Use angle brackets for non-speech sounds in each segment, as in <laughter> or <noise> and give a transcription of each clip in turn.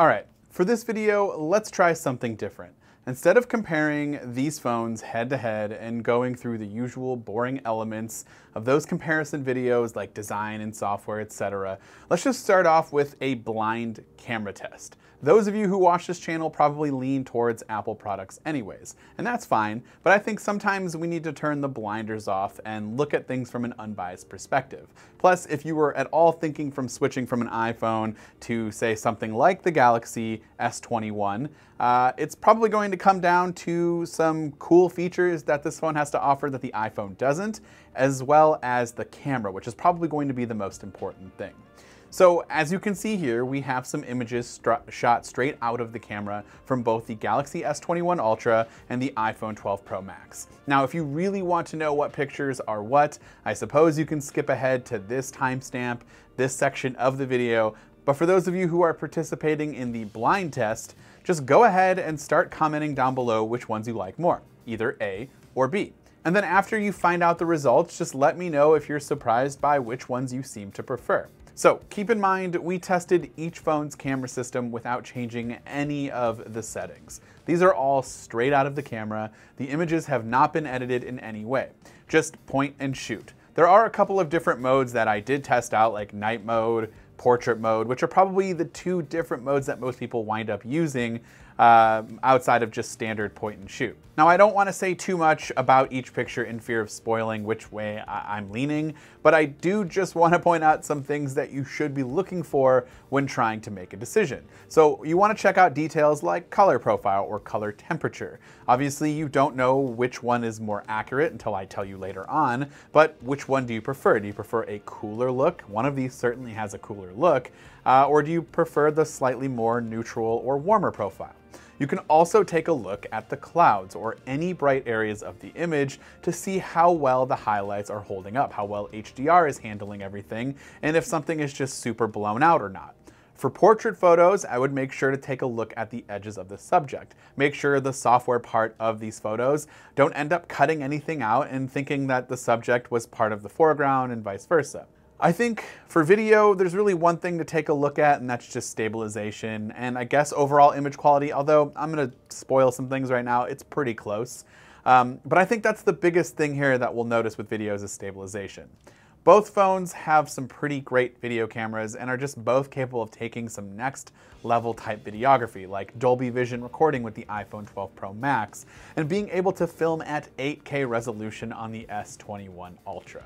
Alright, for this video, let's try something different. Instead of comparing these phones head to head and going through the usual boring elements of those comparison videos like design and software, etc., let's just start off with a blind camera test. Those of you who watch this channel probably lean towards Apple products anyways, and that's fine, but I think sometimes we need to turn the blinders off and look at things from an unbiased perspective. Plus, if you were at all thinking from switching from an iPhone to, say, something like the Galaxy S21, uh, it's probably going to come down to some cool features that this phone has to offer that the iPhone doesn't, as well as the camera, which is probably going to be the most important thing. So as you can see here, we have some images shot straight out of the camera from both the Galaxy S21 Ultra and the iPhone 12 Pro Max. Now, if you really want to know what pictures are what, I suppose you can skip ahead to this timestamp, this section of the video, but for those of you who are participating in the blind test, just go ahead and start commenting down below which ones you like more, either A or B. And then after you find out the results, just let me know if you're surprised by which ones you seem to prefer. So keep in mind, we tested each phone's camera system without changing any of the settings. These are all straight out of the camera. The images have not been edited in any way. Just point and shoot. There are a couple of different modes that I did test out like night mode, portrait mode, which are probably the two different modes that most people wind up using uh, outside of just standard point and shoot. Now, I don't wanna say too much about each picture in fear of spoiling which way I I'm leaning, but I do just want to point out some things that you should be looking for when trying to make a decision. So you want to check out details like color profile or color temperature. Obviously, you don't know which one is more accurate until I tell you later on, but which one do you prefer? Do you prefer a cooler look? One of these certainly has a cooler look. Uh, or do you prefer the slightly more neutral or warmer profile? You can also take a look at the clouds or any bright areas of the image to see how well the highlights are holding up, how well HDR is handling everything, and if something is just super blown out or not. For portrait photos, I would make sure to take a look at the edges of the subject. Make sure the software part of these photos don't end up cutting anything out and thinking that the subject was part of the foreground and vice versa. I think for video, there's really one thing to take a look at, and that's just stabilization, and I guess overall image quality, although I'm gonna spoil some things right now, it's pretty close. Um, but I think that's the biggest thing here that we'll notice with videos is stabilization. Both phones have some pretty great video cameras and are just both capable of taking some next level type videography, like Dolby Vision recording with the iPhone 12 Pro Max, and being able to film at 8K resolution on the S21 Ultra.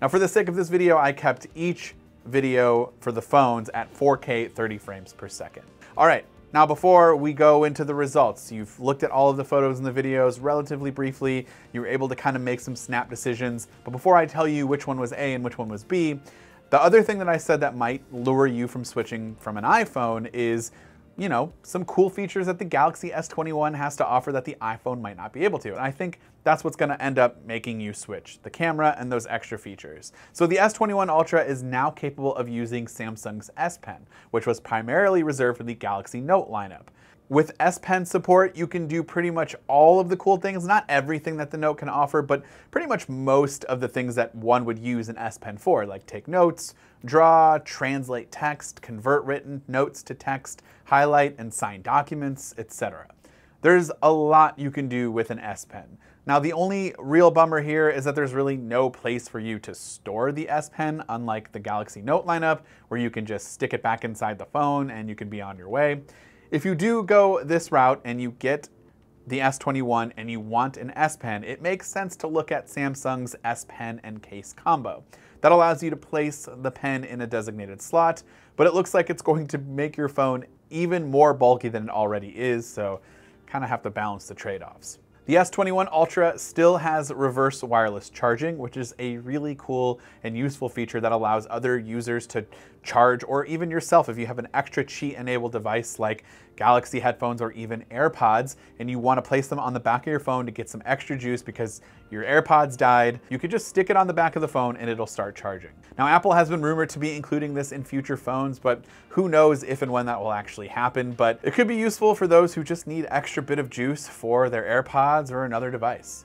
Now for the sake of this video, I kept each video for the phones at 4K 30 frames per second. All right, now before we go into the results, you've looked at all of the photos and the videos relatively briefly, you were able to kind of make some snap decisions, but before I tell you which one was A and which one was B, the other thing that I said that might lure you from switching from an iPhone is, you know, some cool features that the Galaxy S21 has to offer that the iPhone might not be able to. And I think that's what's gonna end up making you switch, the camera and those extra features. So the S21 Ultra is now capable of using Samsung's S Pen, which was primarily reserved for the Galaxy Note lineup. With S Pen support, you can do pretty much all of the cool things, not everything that the Note can offer, but pretty much most of the things that one would use an S Pen for, like take notes, draw, translate text, convert written notes to text, highlight and sign documents, etc. There's a lot you can do with an S Pen. Now the only real bummer here is that there's really no place for you to store the S Pen, unlike the Galaxy Note lineup, where you can just stick it back inside the phone and you can be on your way. If you do go this route and you get the S21 and you want an S Pen, it makes sense to look at Samsung's S Pen and case combo. That allows you to place the pen in a designated slot, but it looks like it's going to make your phone even more bulky than it already is, so kind of have to balance the trade-offs. The S21 Ultra still has reverse wireless charging, which is a really cool and useful feature that allows other users to charge or even yourself if you have an extra cheat enabled device like Galaxy headphones or even AirPods, and you wanna place them on the back of your phone to get some extra juice because your AirPods died, you could just stick it on the back of the phone and it'll start charging. Now, Apple has been rumored to be including this in future phones, but who knows if and when that will actually happen, but it could be useful for those who just need extra bit of juice for their AirPods or another device.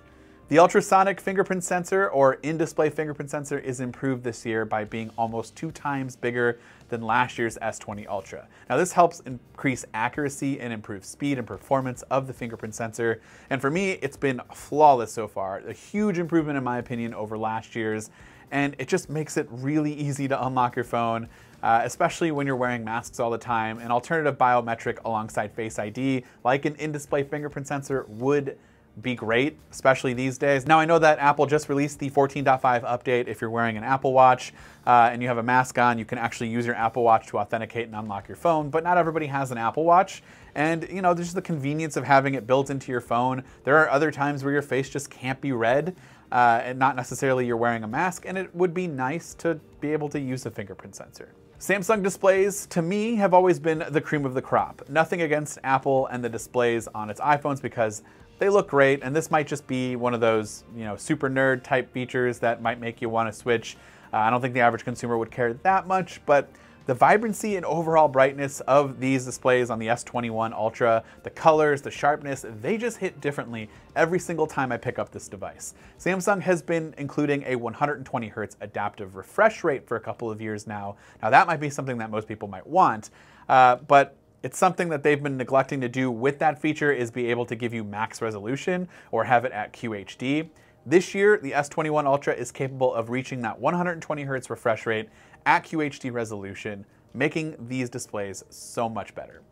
The ultrasonic fingerprint sensor or in-display fingerprint sensor is improved this year by being almost two times bigger than last year's S20 Ultra. Now this helps increase accuracy and improve speed and performance of the fingerprint sensor. And for me, it's been flawless so far. A huge improvement in my opinion over last year's. And it just makes it really easy to unlock your phone, uh, especially when you're wearing masks all the time. An alternative biometric alongside Face ID, like an in-display fingerprint sensor would be great, especially these days. Now I know that Apple just released the 14.5 update. If you're wearing an Apple Watch uh, and you have a mask on, you can actually use your Apple Watch to authenticate and unlock your phone, but not everybody has an Apple Watch. And you know, there's the convenience of having it built into your phone. There are other times where your face just can't be read. Uh, and not necessarily you're wearing a mask, and it would be nice to be able to use a fingerprint sensor. Samsung displays, to me, have always been the cream of the crop. Nothing against Apple and the displays on its iPhones because they look great, and this might just be one of those, you know, super nerd type features that might make you want to switch. Uh, I don't think the average consumer would care that much, but the vibrancy and overall brightness of these displays on the S21 Ultra, the colors, the sharpness, they just hit differently every single time I pick up this device. Samsung has been including a 120Hz adaptive refresh rate for a couple of years now. Now that might be something that most people might want, uh, but it's something that they've been neglecting to do with that feature is be able to give you max resolution or have it at QHD. This year, the S21 Ultra is capable of reaching that 120 hertz refresh rate at QHD resolution, making these displays so much better.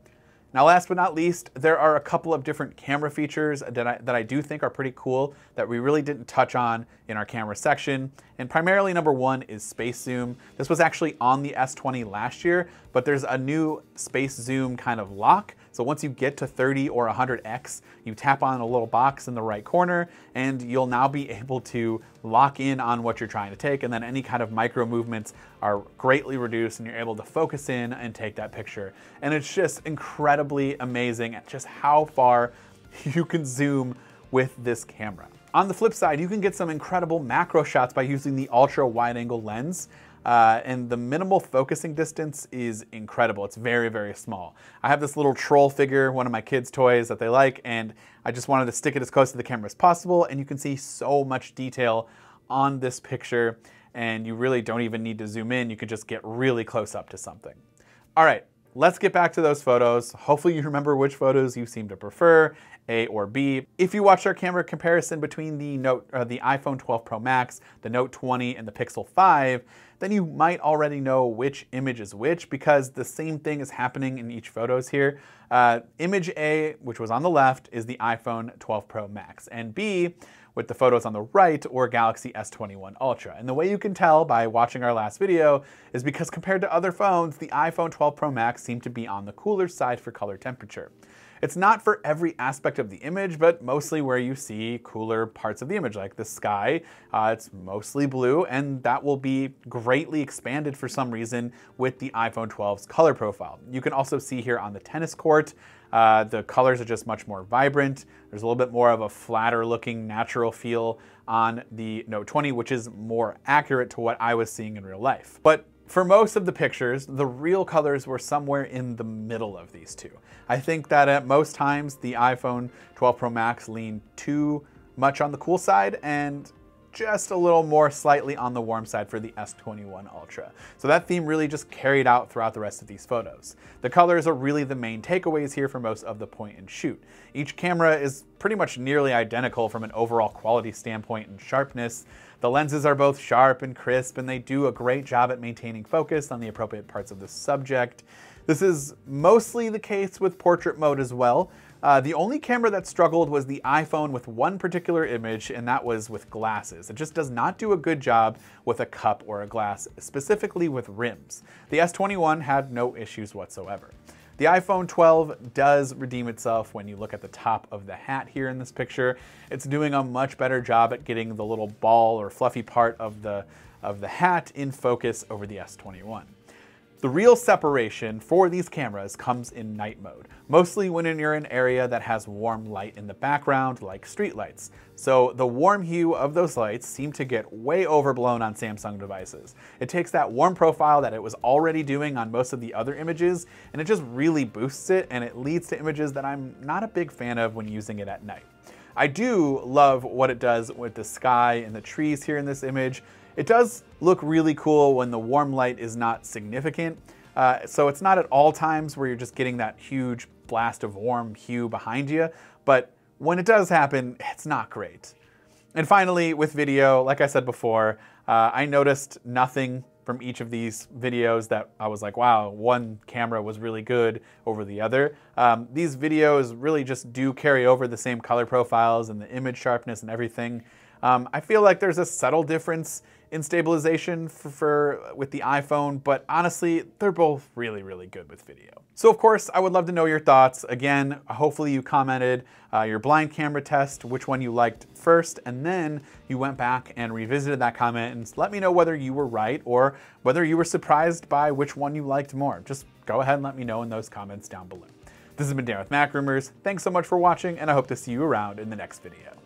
Now last but not least, there are a couple of different camera features that I, that I do think are pretty cool that we really didn't touch on in our camera section. And primarily number one is space zoom. This was actually on the S20 last year, but there's a new space zoom kind of lock so once you get to 30 or 100X, you tap on a little box in the right corner and you'll now be able to lock in on what you're trying to take. And then any kind of micro movements are greatly reduced and you're able to focus in and take that picture. And it's just incredibly amazing at just how far <laughs> you can zoom with this camera. On the flip side, you can get some incredible macro shots by using the ultra wide angle lens. Uh, and the minimal focusing distance is incredible. It's very, very small. I have this little troll figure, one of my kids' toys that they like, and I just wanted to stick it as close to the camera as possible, and you can see so much detail on this picture, and you really don't even need to zoom in. You can just get really close up to something. All right, Let's get back to those photos. Hopefully you remember which photos you seem to prefer, A or B. If you watched our camera comparison between the Note, uh, the iPhone 12 Pro Max, the Note 20, and the Pixel 5, then you might already know which image is which because the same thing is happening in each photos here. Uh, image A, which was on the left, is the iPhone 12 Pro Max, and B, with the photos on the right or Galaxy S21 Ultra. And the way you can tell by watching our last video is because compared to other phones, the iPhone 12 Pro Max seemed to be on the cooler side for color temperature. It's not for every aspect of the image, but mostly where you see cooler parts of the image, like the sky, uh, it's mostly blue, and that will be greatly expanded for some reason with the iPhone 12's color profile. You can also see here on the tennis court, uh, the colors are just much more vibrant. There's a little bit more of a flatter looking natural feel on the Note 20, which is more accurate to what I was seeing in real life. But for most of the pictures, the real colors were somewhere in the middle of these two. I think that at most times the iPhone 12 Pro Max leaned too much on the cool side and just a little more slightly on the warm side for the S21 Ultra. So that theme really just carried out throughout the rest of these photos. The colors are really the main takeaways here for most of the point and shoot. Each camera is pretty much nearly identical from an overall quality standpoint and sharpness. The lenses are both sharp and crisp and they do a great job at maintaining focus on the appropriate parts of the subject. This is mostly the case with portrait mode as well, uh, the only camera that struggled was the iPhone with one particular image, and that was with glasses. It just does not do a good job with a cup or a glass, specifically with rims. The S21 had no issues whatsoever. The iPhone 12 does redeem itself when you look at the top of the hat here in this picture. It's doing a much better job at getting the little ball or fluffy part of the, of the hat in focus over the S21. The real separation for these cameras comes in night mode, mostly when you're in an area that has warm light in the background, like streetlights. So the warm hue of those lights seem to get way overblown on Samsung devices. It takes that warm profile that it was already doing on most of the other images, and it just really boosts it, and it leads to images that I'm not a big fan of when using it at night. I do love what it does with the sky and the trees here in this image, it does look really cool when the warm light is not significant. Uh, so it's not at all times where you're just getting that huge blast of warm hue behind you, but when it does happen, it's not great. And finally, with video, like I said before, uh, I noticed nothing from each of these videos that I was like, wow, one camera was really good over the other. Um, these videos really just do carry over the same color profiles and the image sharpness and everything. Um, I feel like there's a subtle difference in stabilization for, for, with the iPhone, but honestly, they're both really, really good with video. So of course, I would love to know your thoughts. Again, hopefully you commented uh, your blind camera test, which one you liked first, and then you went back and revisited that comment and let me know whether you were right or whether you were surprised by which one you liked more. Just go ahead and let me know in those comments down below. This has been Dan with Mac Rumors. Thanks so much for watching, and I hope to see you around in the next video.